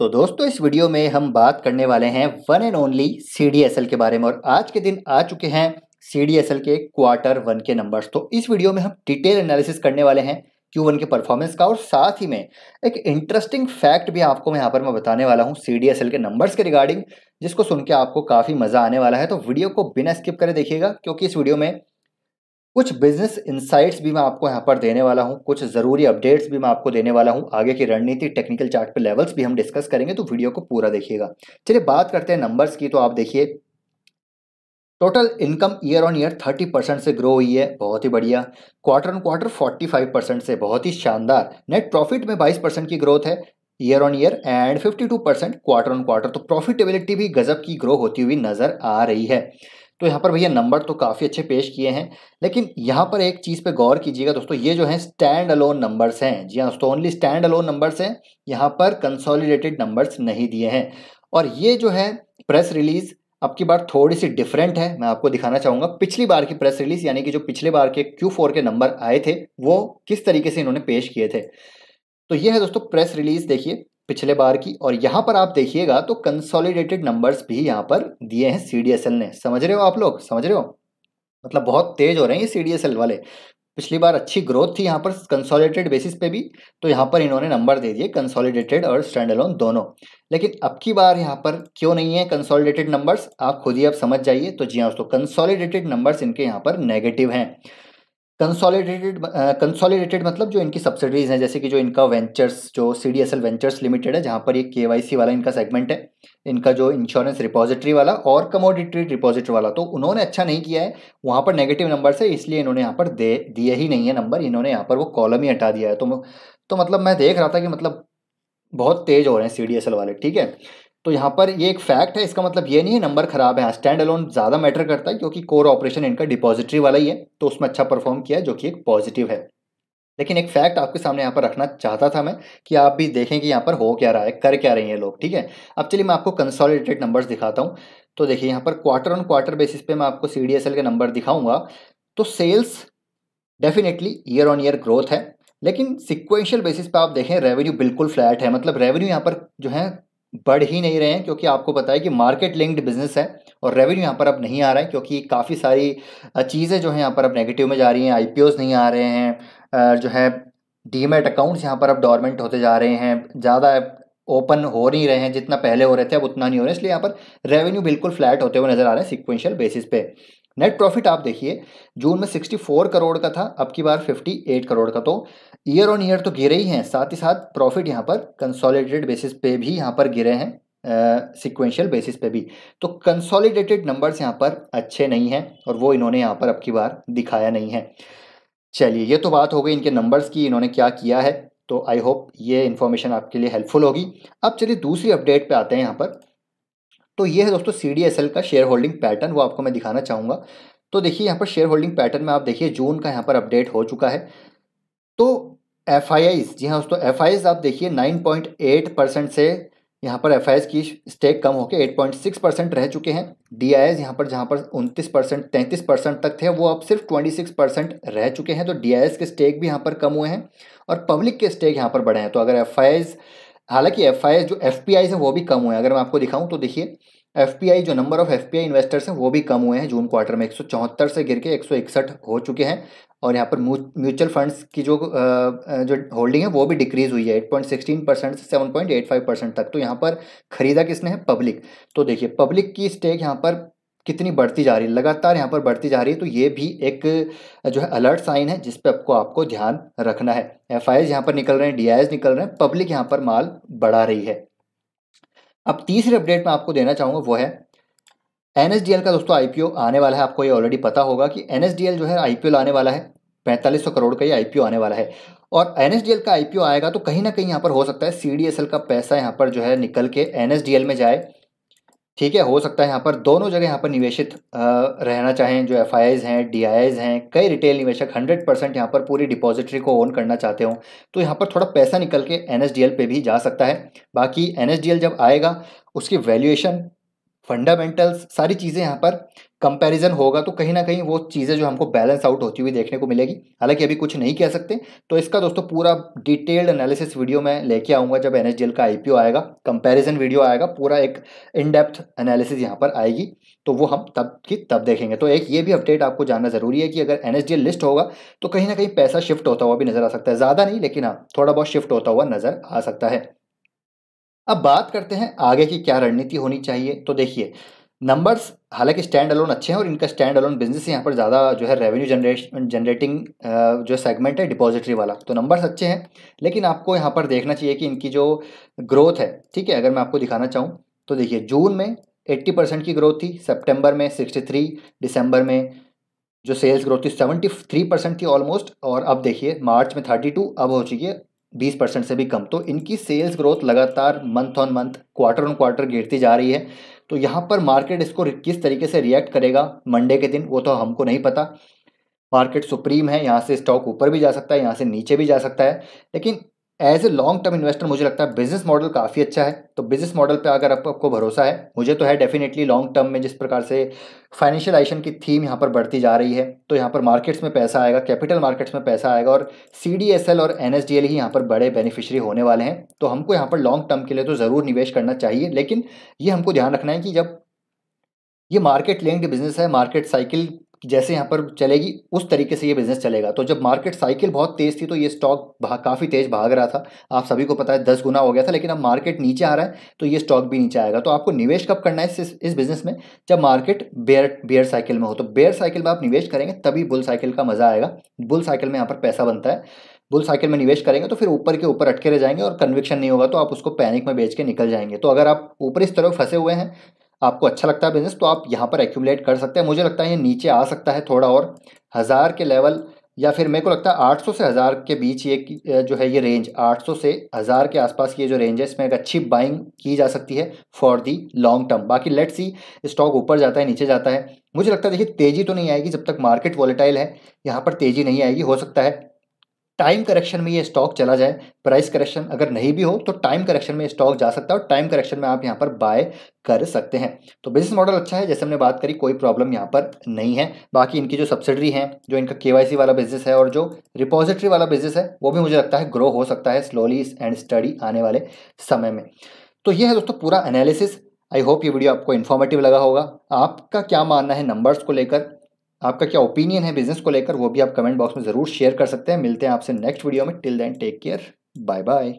तो दोस्तों इस वीडियो में हम बात करने वाले हैं वन एंड ओनली सी के बारे में और आज के दिन आ चुके हैं सी के क्वार्टर वन के नंबर्स तो इस वीडियो में हम डिटेल एनालिसिस करने वाले हैं क्यू वन के परफॉर्मेंस का और साथ ही में एक इंटरेस्टिंग फैक्ट भी आपको मैं यहाँ पर मैं बताने वाला हूँ सी के नंबर्स के रिगार्डिंग जिसको सुन के आपको काफ़ी मज़ा आने वाला है तो वीडियो को बिना स्किप करे देखिएगा क्योंकि इस वीडियो में कुछ बिजनेस इंसाइट्स भी मैं आपको यहाँ पर देने वाला हूँ कुछ ज़रूरी अपडेट्स भी मैं आपको देने वाला हूँ आगे की रणनीति टेक्निकल चार्ट पे लेवल्स भी हम डिस्कस करेंगे तो वीडियो को पूरा देखिएगा चलिए बात करते हैं नंबर्स की तो आप देखिए total income year on year 30 percent से ग्रो हुई है बहुत ही बढ़िया क्वार्टर ऑन क्वार्टर 45 परसेंट से बहुत ही शानदार नेट प्रॉफिट में 22 परसेंट की ग्रोथ है year on year and 52 percent quarter on quarter तो प्रॉफिटेबिलिटी भी गजब की ग्रो होती हुई नजर आ रही है तो यहाँ पर भैया नंबर तो काफ़ी अच्छे पेश किए हैं लेकिन यहाँ पर एक चीज़ पे गौर कीजिएगा दोस्तों ये जो है स्टैंड अलोन नंबर्स हैं जी हाँ दोस्तों ओनली स्टैंड अलोन नंबर्स हैं यहाँ पर कंसोलिडेटेड नंबर्स नहीं दिए हैं और ये जो है प्रेस रिलीज़ अब की बार थोड़ी सी डिफरेंट है मैं आपको दिखाना चाहूँगा पिछली बार की प्रेस रिलीज यानी कि जो पिछले बार के क्यू के नंबर आए थे वो किस तरीके से इन्होंने पेश किए थे तो ये है दोस्तों प्रेस रिलीज देखिए पिछले बार की और यहाँ पर आप देखिएगा तो कंसोलिडेटेड नंबर्स भी यहाँ पर दिए हैं सी ने समझ रहे हो आप लोग समझ रहे हो मतलब बहुत तेज हो रहे हैं ये सी वाले पिछली बार अच्छी ग्रोथ थी यहाँ पर कंसोलिडेटेड बेसिस पे भी तो यहाँ पर इन्होंने नंबर दे दिए कंसोलिडेटेड और स्टैंड अलोन दोनों लेकिन अब की बार यहाँ पर क्यों नहीं है कंसोलिडेटेड नंबर्स आप खुद ही आप समझ जाइए तो जी हाँ दोस्तों कंसोलिडेटेड नंबर्स इनके यहाँ पर नेगेटिव हैं कंसोलिडेटेड कंसोलिडेटेड uh, मतलब जो इनकी सब्सिडीज़ हैं जैसे कि जो इनका वेंचर्स जो C D S L ventures limited है जहाँ पर ये के वाई सी वाला इनका सेगमेंट है इनका जो इंश्योरेंस रिपोजिटरी वाला और कमोडिटरी डिपॉजिटरी वाला तो उन्होंने अच्छा नहीं किया है वहाँ पर नेगेटिव नंबर से इसलिए इन्होंने यहाँ पर दे दिए ही नहीं है नंबर इन्होंने यहाँ पर वो कॉलम ही हटा दिया है तो तो मतलब मैं देख रहा था कि मतलब बहुत तेज हो रहे हैं सी डी एस एल वाले ठीक है तो यहाँ पर ये एक फैक्ट है इसका मतलब ये नहीं है नंबर खराब है स्टैंड अलोन ज़्यादा मैटर करता है क्योंकि कोर ऑपरेशन इनका डिपॉजिटरी वाला ही है तो उसमें अच्छा परफॉर्म किया जो कि एक पॉजिटिव है लेकिन एक फैक्ट आपके सामने यहाँ पर रखना चाहता था मैं कि आप भी देखें कि यहाँ पर हो क्या रहा है कर क्या रही हैं लोग ठीक है अब चलिए मैं आपको कंसोलिडेटेड नंबर्स दिखाता हूँ तो देखिए यहाँ पर क्वार्टर ऑन क्वार्टर बेसिस पे मैं आपको सी के नंबर दिखाऊंगा तो sales definitely year on year growth है लेकिन सिक्वेंशियल बेसिस पे आप देखें रेवेन्यू बिल्कुल फ्लैट है मतलब रेवेन्यू यहाँ पर जो है बढ़ ही नहीं रहे हैं क्योंकि आपको पता है कि मार्केट लिंक्ड बिजनेस है और रेवेन्यू यहाँ पर अब नहीं आ रहा है क्योंकि काफ़ी सारी चीज़ें जो हैं यहाँ पर अब नेगेटिव में जा रही हैं आई नहीं आ रहे हैं जो है डीमेट अकाउंट्स यहाँ पर अब डॉर्मेंट होते जा रहे हैं ज़्यादा ओपन हो नहीं रहे हैं जितना पहले हो रहे थे अब उतना नहीं हो रहे इसलिए यहाँ पर रेवेन्यू बिल्कुल फ्लैट होते हुए नजर आ रहे हैं सिक्वेंशियल बेसिस पे नेट प्रॉफिट आप देखिए जून में 64 करोड़ का था अब की बार 58 करोड़ का तो ईयर ऑन ईयर तो गिरे ही हैं साथ ही साथ प्रॉफिट यहाँ पर कंसोलिडेटेड बेसिस पे भी यहाँ पर गिरे हैं सिक्वेंशियल बेसिस पे भी तो कंसोलिडेटेड नंबर्स यहाँ पर अच्छे नहीं हैं और वो इन्होंने यहाँ पर अब की बार दिखाया नहीं है चलिए ये तो बात हो गई इनके नंबर्स की इन्होंने क्या किया है तो आई होप ये इन्फॉर्मेशन आपके लिए हेल्पफुल होगी अब चलिए दूसरी अपडेट पे आते हैं यहाँ पर तो ये है दोस्तों सी डी एस एल का शेयर होल्डिंग पैटर्न वो आपको मैं दिखाना चाहूँगा तो देखिए यहाँ पर शेयर होल्डिंग पैटर्न में आप देखिए जून का यहाँ पर अपडेट हो चुका है तो एफ आई जी हाँ दोस्तों एफ आई आप देखिए नाइन पॉइंट एट परसेंट से यहाँ पर एफ की स्टेक कम होकर एट पॉइंट सिक्स परसेंट रह चुके हैं डी आई एस यहाँ पर जहाँ पर उनतीस परसेंट तैंतीस परसेंट तक थे वो अब सिर्फ ट्वेंटी सिक्स परसेंट रह चुके हैं तो डी आई एस के स्टेक भी यहाँ पर कम हुए हैं और पब्लिक के स्टेक यहाँ पर बढ़े हैं तो अगर एफ आई हालांकि एफ जो एफ हैं वो भी कम हुए हैं अगर मैं आपको दिखाऊं तो देखिए एफ जो नंबर ऑफ एफ इन्वेस्टर्स हैं वो भी कम हुए हैं जून क्वार्टर में एक से गिर के एक हो चुके हैं और यहाँ पर म्यूचुअल फंड्स की जो जो होल्डिंग है वो भी डिक्रीज हुई है एट पॉइंट सिक्सटीन परसेंट से फाइव परसेंट तक तो यहाँ पर खरीदा किसने है पब्लिक तो देखिए पब्लिक की स्टेक यहाँ पर कितनी बढ़ती जा रही है लगातार यहाँ पर बढ़ती जा रही है तो ये भी एक जो है अलर्ट साइन है जिस पर आपको आपको ध्यान रखना है एफ आई यहाँ पर निकल रहे हैं डी निकल रहे हैं पब्लिक यहाँ पर माल बढ़ा रही है अब तीसरी अपडेट मैं आपको देना चाहूँगा वो है एन का दोस्तों आई आने वाला है आपको ये ऑलरेडी पता होगा कि एन जो है आई आने वाला है पैंतालीस सौ करोड़ का ये आई आने वाला है और एन का आई आएगा तो कहीं ना कहीं यहाँ पर हो सकता है सी का पैसा यहाँ पर जो है निकल के एन में जाए ठीक है हो सकता है यहाँ पर दोनों जगह यहाँ पर निवेशित रहना चाहें जो एफ हैं डी हैं कई रिटेल निवेशक 100 परसेंट यहाँ पर पूरी डिपॉजिटरी को ओन करना चाहते हों तो यहाँ पर थोड़ा पैसा निकल के एन पे भी जा सकता है बाकी एन जब आएगा उसकी वैल्यूएशन फंडामेंटल्स सारी चीज़ें यहाँ पर कंपैरिजन होगा तो कहीं ना कहीं वो चीज़ें जो हमको बैलेंस आउट होती हुई देखने को मिलेगी हालांकि अभी कुछ नहीं कह सकते तो इसका दोस्तों पूरा डिटेल्ड एनालिसिस वीडियो मैं लेके आऊँगा जब एन का आई आएगा कंपैरिजन वीडियो आएगा पूरा एक इन डेप्थ एनालिसिस यहाँ पर आएगी तो वो हम तब की तब देखेंगे तो एक ये भी अपडेट आपको जानना ज़रूरी है कि अगर एन लिस्ट होगा तो कहीं ना कहीं पैसा शिफ्ट होता हुआ भी नज़र आ सकता है ज़्यादा नहीं लेकिन हाँ थोड़ा बहुत शिफ्ट होता हुआ नज़र आ सकता है अब बात करते हैं आगे की क्या रणनीति होनी चाहिए तो देखिए नंबर्स हालांकि स्टैंड अलोन अच्छे हैं और इनका स्टैंड अलोन बिजनेस यहाँ पर ज़्यादा जो है रेवेन्यू जनरेशन जनरेटिंग जो सेगमेंट है डिपॉजिटरी वाला तो नंबर्स अच्छे हैं लेकिन आपको यहाँ पर देखना चाहिए कि इनकी जो ग्रोथ है ठीक है अगर मैं आपको दिखाना चाहूँ तो देखिए जून में एट्टी परसेंट की ग्रोथ थी सेप्टेम्बर में थ्री दिसंबर में जो सेल्स ग्रोथ थी थ्री परसेंट थी ऑलमोस्ट और अब देखिए मार्च में टू अब हो चुकी है बीस परसेंट से भी कम तो इनकी सेल्स ग्रोथ लगातार month on month quarter on quarter गिरती जा रही है तो यहाँ पर मार्केट इसको किस तरीके से रिएक्ट करेगा मंडे के दिन वो तो हमको नहीं पता मार्केट सुप्रीम है यहाँ से स्टॉक ऊपर भी जा सकता है यहाँ से नीचे भी जा सकता है लेकिन as a long term investor मुझे लगता है बिजनेस मॉडल काफ़ी अच्छा है तो बिजनेस मॉडल पे अगर आप, आपको भरोसा है मुझे तो है डेफिनेटली लॉन्ग टर्म में जिस प्रकार से फाइनेंशियलाइजेशन की थीम यहाँ पर बढ़ती जा रही है तो यहाँ पर मार्केट्स में पैसा आएगा कैपिटल मार्केट्स में पैसा आएगा और सी और एन ही यहाँ पर बड़े बेनिफिशरी होने वाले हैं तो हमको यहाँ पर लॉन्ग टर्म के लिए तो ज़रूर निवेश करना चाहिए लेकिन ये हमको ध्यान रखना है कि जब ये मार्केट लिंक्ड बिजनेस है मार्केट साइकिल जैसे यहाँ पर चलेगी उस तरीके से ये बिज़नेस चलेगा तो जब मार्केट साइकिल बहुत तेज़ थी तो ये स्टॉक काफ़ी तेज़ भाग रहा था आप सभी को पता है दस गुना हो गया था लेकिन अब मार्केट नीचे आ रहा है तो ये स्टॉक भी नीचे आएगा तो आपको निवेश कब करना है इस, इस बिज़नेस में जब मार्केट बेयर बेयर साइकिल में हो तो बेयर साइकिल में आप निवेश करेंगे तभी बुल साइकिल का मज़ा आएगा बुल साइकिल में यहाँ पर पैसा बनता है बुल साइकिल में निवेश करेंगे तो फिर ऊपर के ऊपर अटके रह जाएंगे और कन्विक्शन नहीं होगा तो आप उसको पैनिक में बेच के निकल जाएंगे तो अगर आप ऊपर इस तरह फंसे हुए हैं आपको अच्छा लगता है बिजनेस तो आप यहाँ पर एक्यूमुलेट कर सकते हैं मुझे लगता है ये नीचे आ सकता है थोड़ा और हज़ार के लेवल या फिर मेरे को लगता है सौ से हज़ार के बीच ये जो है ये रेंज सौ से हज़ार के आसपास ये जो रेंज है इसमें एक अच्छी बाइंग की जा सकती है फॉर दी लॉन्ग टर्म बाकी लेट सी स्टॉक ऊपर जाता है नीचे जाता है मुझे लगता है देखिए तेज़ी तो नहीं आएगी जब तक मार्केट वॉलेटाइल है यहाँ पर तेज़ी नहीं आएगी हो सकता है टाइम करेक्शन में ये स्टॉक चला जाए प्राइस करेक्शन अगर नहीं भी हो तो टाइम करेक्शन में स्टॉक जा सकता है और टाइम करेक्शन में आप यहाँ पर बाय कर सकते हैं तो बिजनेस मॉडल अच्छा है जैसे हमने बात करी कोई प्रॉब्लम यहाँ पर नहीं है बाकी इनकी जो सब्सिडरी है जो इनका के वाला बिजनेस है और जो रिपोजिटरी वाला बिजनेस है वो भी मुझे लगता है ग्रो हो सकता है स्लोली एंड स्टडी आने वाले समय में तो ये है दोस्तों पूरा एनालिसिस आई होप ये वीडियो आपको इन्फॉर्मेटिव लगा होगा आपका क्या मानना है नंबर्स को लेकर आपका क्या ओपिनियन है बिजनेस को लेकर वो भी आप कमेंट बॉक्स में ज़रूर शेयर कर सकते हैं मिलते हैं आपसे नेक्स्ट वीडियो में till then take care bye bye